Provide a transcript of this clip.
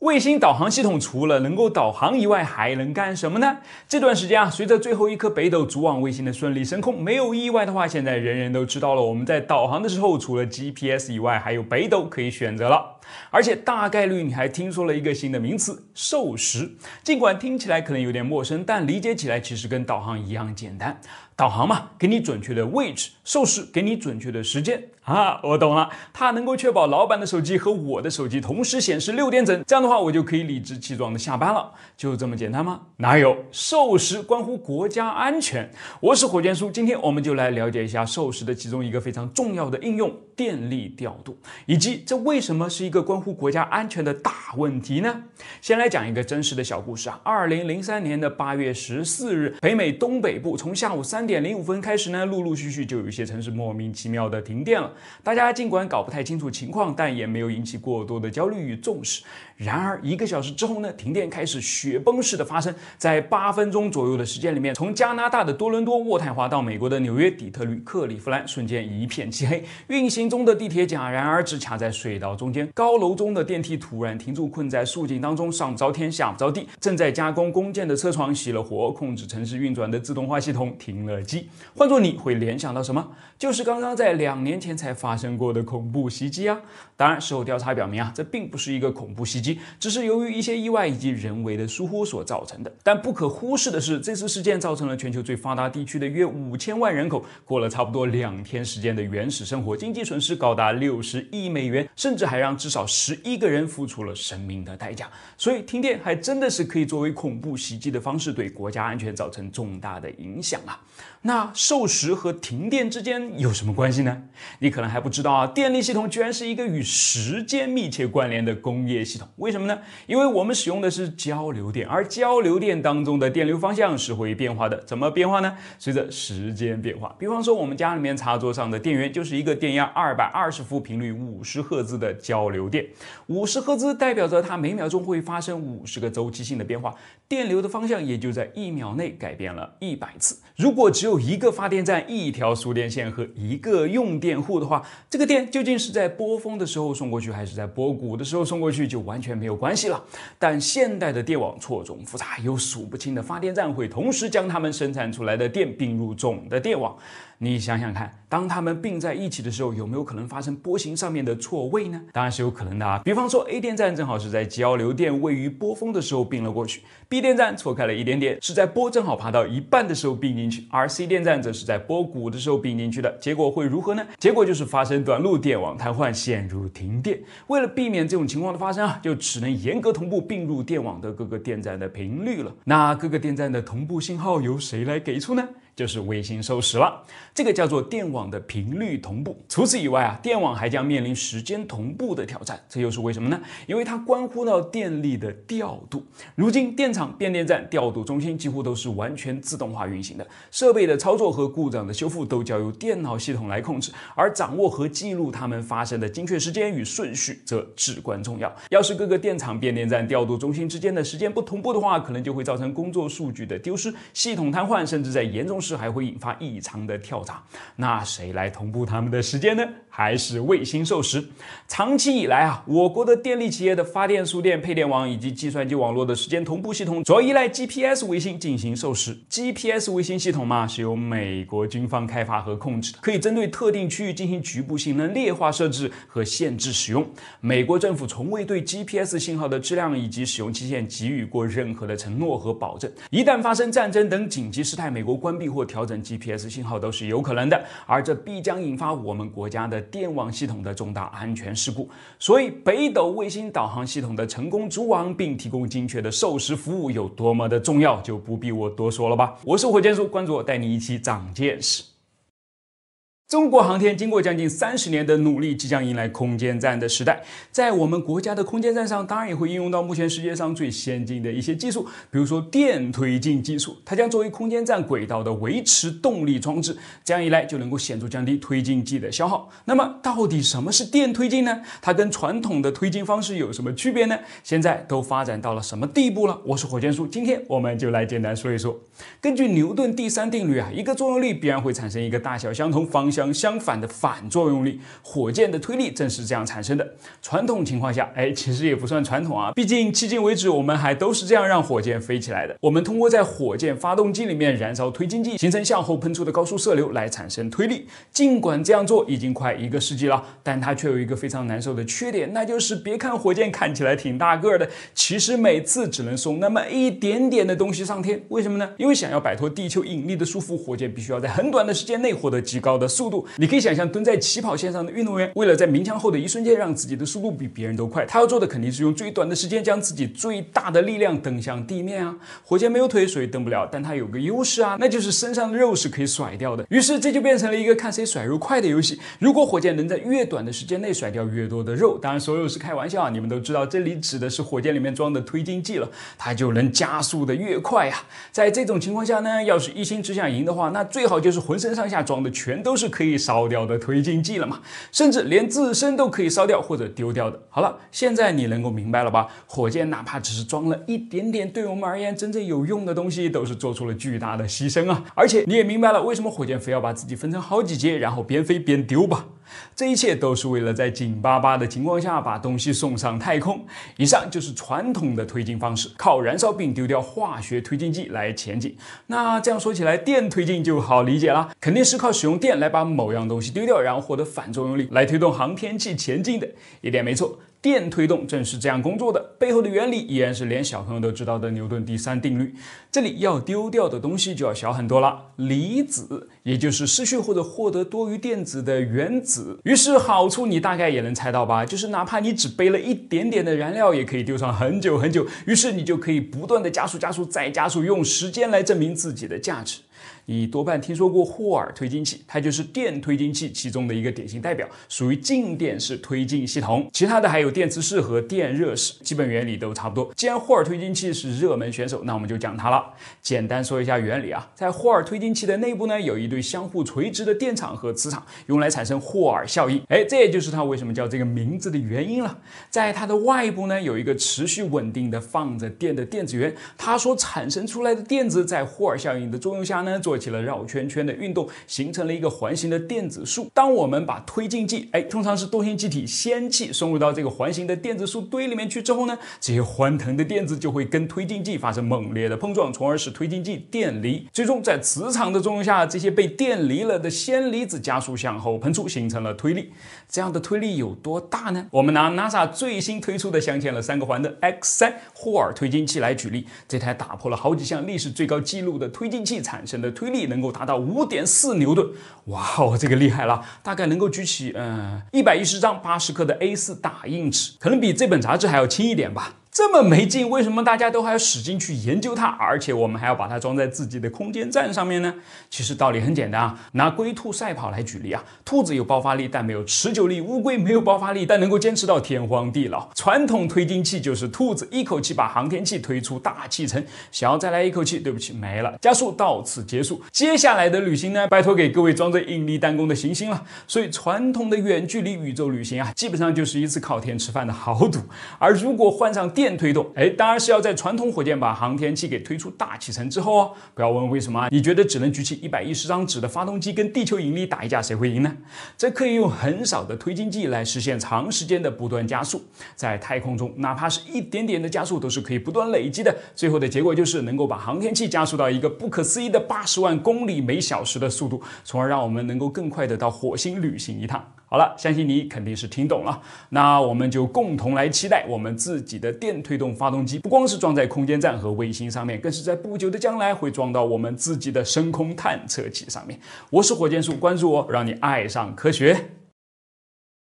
卫星导航系统除了能够导航以外，还能干什么呢？这段时间啊，随着最后一颗北斗组网卫星的顺利升空，没有意外的话，现在人人都知道了。我们在导航的时候，除了 GPS 以外，还有北斗可以选择了。而且大概率你还听说了一个新的名词——授时。尽管听起来可能有点陌生，但理解起来其实跟导航一样简单。导航嘛，给你准确的位置；授时，给你准确的时间。啊，我懂了，它能够确保老板的手机和我的手机同时显示六点整，这样的话我就可以理直气壮的下班了。就这么简单吗？哪有，授时关乎国家安全。我是火箭叔，今天我们就来了解一下授时的其中一个非常重要的应用——电力调度，以及这为什么是一个关乎国家安全的大问题呢？先来讲一个真实的小故事啊。二零零三年的八月十四日，北美东北部从下午三点零五分开始呢，陆陆续续就有一些城市莫名其妙的停电了。大家尽管搞不太清楚情况，但也没有引起过多的焦虑与重视。然而，一个小时之后呢？停电开始雪崩式的发生，在八分钟左右的时间里面，从加拿大的多伦多、渥太华到美国的纽约、底特律、克利夫兰，瞬间一片漆黑。运行中的地铁戛然而止，卡在隧道中间；高楼中的电梯突然停住，困在竖井当中，上不着天下不着地。正在加工工件的车床熄了火，控制城市运转的自动化系统停了机。换做你会联想到什么？就是刚刚在两年前才。才发生过的恐怖袭击啊！当然，事后调查表明啊，这并不是一个恐怖袭击，只是由于一些意外以及人为的疏忽所造成的。但不可忽视的是，这次事件造成了全球最发达地区的约五千万人口过了差不多两天时间的原始生活，经济损失高达六十亿美元，甚至还让至少十一个人付出了生命的代价。所以，停电还真的是可以作为恐怖袭击的方式，对国家安全造成重大的影响啊！那授时和停电之间有什么关系呢？你可可能还不知道啊，电力系统居然是一个与时间密切关联的工业系统，为什么呢？因为我们使用的是交流电，而交流电当中的电流方向是会变化的，怎么变化呢？随着时间变化。比方说，我们家里面插座上的电源就是一个电压二百二十伏、频率五十赫兹的交流电，五十赫兹代表着它每秒钟会发生五十个周期性的变化。电流的方向也就在一秒内改变了一百次。如果只有一个发电站、一条输电线和一个用电户的话，这个电究竟是在波峰的时候送过去，还是在波谷的时候送过去，就完全没有关系了。但现代的电网错综复杂，有数不清的发电站会同时将它们生产出来的电并入总的电网。你想想看，当它们并在一起的时候，有没有可能发生波形上面的错位呢？当然是有可能的啊。比方说，A 电站正好是在交流电位于波峰的时候并了过去，B 电站错开了一点点，是在波正好爬到一半的时候并进去，而 C 电站则是在波谷的时候并进去的。结果会如何呢？结果就是发生短路，电网瘫痪，陷入停电。为了避免这种情况的发生啊，就只能严格同步并入电网的各个电站的频率了。那各个电站的同步信号由谁来给出呢？就是卫星收时了，这个叫做电网的频率同步。除此以外啊，电网还将面临时间同步的挑战。这又是为什么呢？因为它关乎到电力的调度。如今，电厂、变电站、调度中心几乎都是完全自动化运行的，设备的操作和故障的修复都交由电脑系统来控制。而掌握和记录它们发生的精确时间与顺序则至关重要。要是各个电厂、变电站、调度中心之间的时间不同步的话，可能就会造成工作数据的丢失、系统瘫痪，甚至在严重这还会引发异常的跳闸，那谁来同步他们的时间呢？还是卫星授时？长期以来啊，我国的电力企业的发电、输电、配电网以及计算机网络的时间同步系统，主要依赖 GPS 卫星进行授时。GPS 卫星系统嘛，是由美国军方开发和控制的，可以针对特定区域进行局部性能劣化设置和限制使用。美国政府从未对 GPS 信号的质量以及使用期限给予过任何的承诺和保证。一旦发生战争等紧急事态，美国关闭。或调整 GPS 信号都是有可能的，而这必将引发我们国家的电网系统的重大安全事故。所以，北斗卫星导航系统的成功组网并提供精确的授时服务有多么的重要，就不必我多说了吧。我是火箭叔，关注我，带你一起长见识。中国航天经过将近三十年的努力，即将迎来空间站的时代。在我们国家的空间站上，当然也会应用到目前世界上最先进的一些技术，比如说电推进技术，它将作为空间站轨道的维持动力装置。这样一来，就能够显著降低推进剂的消耗。那么，到底什么是电推进呢？它跟传统的推进方式有什么区别呢？现在都发展到了什么地步了？我是火箭叔，今天我们就来简单说一说。根据牛顿第三定律啊，一个作用力必然会产生一个大小相同、方向。将相反的反作用力，火箭的推力正是这样产生的。传统情况下，哎，其实也不算传统啊，毕竟迄今为止我们还都是这样让火箭飞起来的。我们通过在火箭发动机里面燃烧推进剂，形成向后喷出的高速射流来产生推力。尽管这样做已经快一个世纪了，但它却有一个非常难受的缺点，那就是别看火箭看起来挺大个的，其实每次只能送那么一点点的东西上天。为什么呢？因为想要摆脱地球引力的束缚，火箭必须要在很短的时间内获得极高的速。度，你可以想象蹲在起跑线上的运动员，为了在鸣枪后的一瞬间让自己的速度比别人都快，他要做的肯定是用最短的时间将自己最大的力量蹬向地面啊。火箭没有腿，所以蹬不了，但它有个优势啊，那就是身上的肉是可以甩掉的。于是这就变成了一个看谁甩肉快的游戏。如果火箭能在越短的时间内甩掉越多的肉，当然所有是开玩笑啊。你们都知道，这里指的是火箭里面装的推进剂了，它就能加速的越快啊。在这种情况下呢，要是一心只想赢的话，那最好就是浑身上下装的全都是。可以烧掉的推进剂了嘛？甚至连自身都可以烧掉或者丢掉的。好了，现在你能够明白了吧？火箭哪怕只是装了一点点对我们而言真正有用的东西，都是做出了巨大的牺牲啊！而且你也明白了为什么火箭非要把自己分成好几节，然后边飞边丢吧。这一切都是为了在紧巴巴的情况下把东西送上太空。以上就是传统的推进方式，靠燃烧并丢掉化学推进剂来前进。那这样说起来，电推进就好理解了，肯定是靠使用电来把某样东西丢掉，然后获得反作用力来推动航天器前进的，一点没错。电推动正是这样工作的，背后的原理依然是连小朋友都知道的牛顿第三定律。这里要丢掉的东西就要小很多了，离子，也就是失去或者获得多余电子的原子。于是好处你大概也能猜到吧，就是哪怕你只背了一点点的燃料，也可以丢上很久很久。于是你就可以不断的加速、加速、再加速，用时间来证明自己的价值。你多半听说过霍尔推进器，它就是电推进器其中的一个典型代表，属于静电式推进系统。其他的还有电磁式和电热式，基本原理都差不多。既然霍尔推进器是热门选手，那我们就讲它了。简单说一下原理啊，在霍尔推进器的内部呢，有一对相互垂直的电场和磁场，用来产生霍尔效应。哎，这也就是它为什么叫这个名字的原因了。在它的外部呢，有一个持续稳定的放着电的电子源，它所产生出来的电子在霍尔效应的作用下呢，做起了绕圈圈的运动，形成了一个环形的电子束。当我们把推进剂，哎，通常是惰性气体氙气，送入到这个环形的电子束堆里面去之后呢，这些欢腾的电子就会跟推进剂发生猛烈的碰撞，从而使推进剂电离。最终在磁场的作用下，这些被电离了的氙离子加速向后喷出，形成了推力。这样的推力有多大呢？我们拿 NASA 最新推出的镶嵌了三个环的 X3 霍尔推进器来举例，这台打破了好几项历史最高纪录的推进器产生的推。力能够达到五点四牛顿，哇哦，这个厉害了，大概能够举起嗯一百一十张八十克的 A 四打印纸，可能比这本杂志还要轻一点吧。这么没劲，为什么大家都还要使劲去研究它，而且我们还要把它装在自己的空间站上面呢？其实道理很简单啊，拿龟兔赛跑来举例啊，兔子有爆发力，但没有持久力；乌龟没有爆发力，但能够坚持到天荒地老。传统推进器就是兔子，一口气把航天器推出大气层，想要再来一口气，对不起，没了，加速到此结束。接下来的旅行呢，拜托给各位装着引力弹弓的行星了。所以传统的远距离宇宙旅行啊，基本上就是一次靠天吃饭的豪赌。而如果换上电推动，哎，当然是要在传统火箭把航天器给推出大气层之后哦。不要问为什么，你觉得只能举起一百一十张纸的发动机跟地球引力打一架，谁会赢呢？这可以用很少的推进剂来实现长时间的不断加速，在太空中，哪怕是一点点的加速都是可以不断累积的。最后的结果就是能够把航天器加速到一个不可思议的八十万公里每小时的速度，从而让我们能够更快的到火星旅行一趟。好了，相信你肯定是听懂了。那我们就共同来期待，我们自己的电推动发动机不光是装在空间站和卫星上面，更是在不久的将来会装到我们自己的深空探测器上面。我是火箭叔，关注我，让你爱上科学。